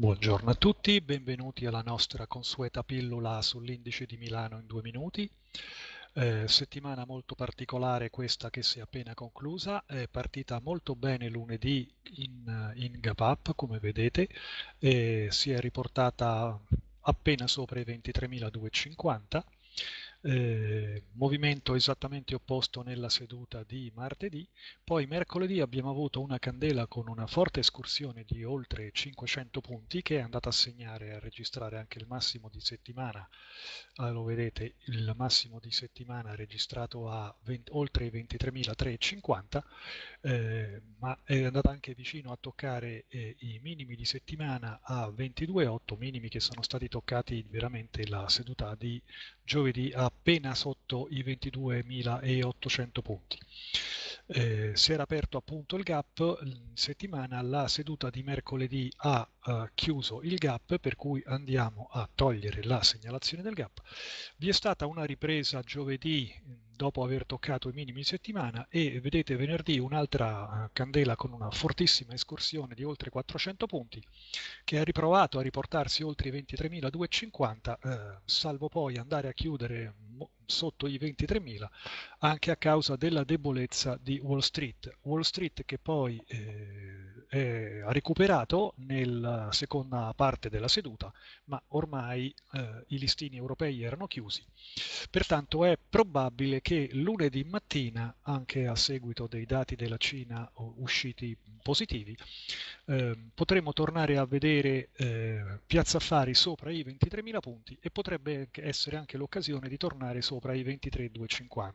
Buongiorno a tutti, benvenuti alla nostra consueta pillola sull'indice di Milano in due minuti. Eh, settimana molto particolare questa che si è appena conclusa, è partita molto bene lunedì in, in gap up come vedete, e si è riportata appena sopra i 23.250 eh, movimento esattamente opposto nella seduta di martedì, poi mercoledì abbiamo avuto una candela con una forte escursione di oltre 500 punti che è andata a segnare e a registrare anche il massimo di settimana, allora, ah, lo vedete il massimo di settimana registrato a 20, oltre i 23.350, eh, ma è andata anche vicino a toccare eh, i minimi di settimana a 22.8, minimi che sono stati toccati veramente la seduta di giovedì appena sotto i 22.800 punti. Eh, si era aperto appunto il gap, in settimana la seduta di mercoledì ha eh, chiuso il gap, per cui andiamo a togliere la segnalazione del gap. Vi è stata una ripresa giovedì dopo aver toccato i minimi di settimana e vedete venerdì un'altra eh, candela con una fortissima escursione di oltre 400 punti che ha riprovato a riportarsi oltre i 23.250 eh, salvo poi andare a chiudere sotto i 23.000 anche a causa della debolezza di Wall Street. Wall Street che poi eh, eh, ha recuperato nella eh, seconda parte della seduta, ma ormai eh, i listini europei erano chiusi. Pertanto è probabile che lunedì mattina, anche a seguito dei dati della Cina usciti positivi, eh, potremo tornare a vedere eh, Piazza Affari sopra i 23.000 punti e potrebbe essere anche l'occasione di tornare sopra i 23.250.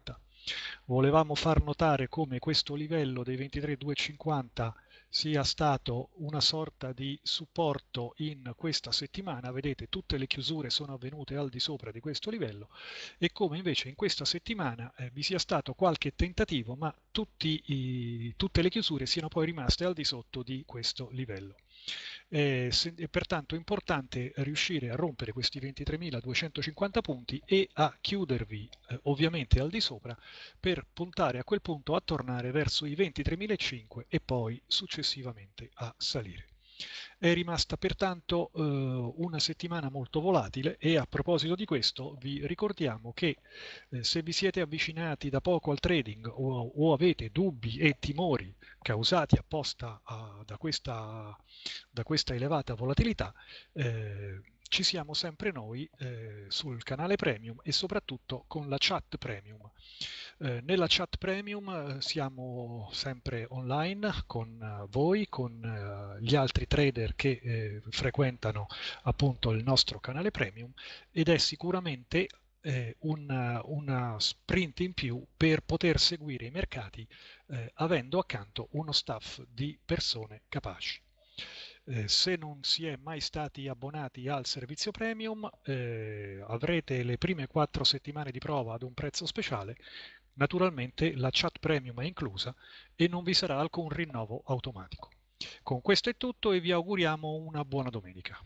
Volevamo far notare come questo livello dei 23.250 sia stato una sorta di supporto in questa settimana, vedete tutte le chiusure sono avvenute al di sopra di questo livello e come invece in questa settimana eh, vi sia stato qualche tentativo ma tutti i, tutte le chiusure siano poi rimaste al di sotto di questo livello. Eh, se, è pertanto importante riuscire a rompere questi 23.250 punti e a chiudervi eh, ovviamente al di sopra per puntare a quel punto a tornare verso i 23.005 e poi successivamente a salire. È rimasta pertanto eh, una settimana molto volatile e a proposito di questo vi ricordiamo che eh, se vi siete avvicinati da poco al trading o, o avete dubbi e timori causati apposta a, da, questa, da, questa, elevata volatilità, eh, ci siamo sempre noi eh, sul canale premium e soprattutto con la chat premium. Eh, nella chat premium eh, siamo sempre online con eh, voi, con gli altri trader che frequentano appunto il nostro canale premium ed è sicuramente eh, un, una sprint in più per poter seguire i mercati eh, avendo accanto uno staff di persone capaci. Eh, se non si è mai stati abbonati al servizio premium avrete le prime quattro settimane di prova ad un prezzo speciale, Naturalmente la chat premium è inclusa e non vi sarà alcun rinnovo automatico. Con questo è tutto e vi auguriamo una buona domenica.